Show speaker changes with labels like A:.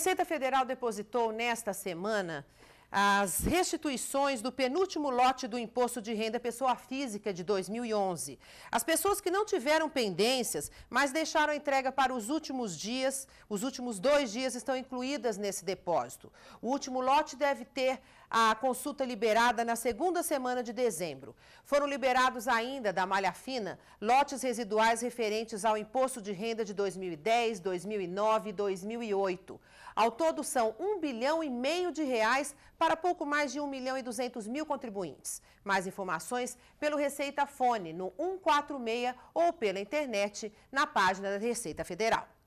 A: Receita Federal depositou nesta semana as restituições do penúltimo lote do Imposto de Renda Pessoa Física de 2011. As pessoas que não tiveram pendências, mas deixaram a entrega para os últimos dias, os últimos dois dias estão incluídas nesse depósito. O último lote deve ter a consulta liberada na segunda semana de dezembro. Foram liberados ainda da malha fina lotes residuais referentes ao imposto de renda de 2010, 2009 e 2008. Ao todo são um bilhão e meio de reais para pouco mais de 1 milhão e 200 mil contribuintes. Mais informações pelo Receita Fone no 146 ou pela internet na página da Receita Federal.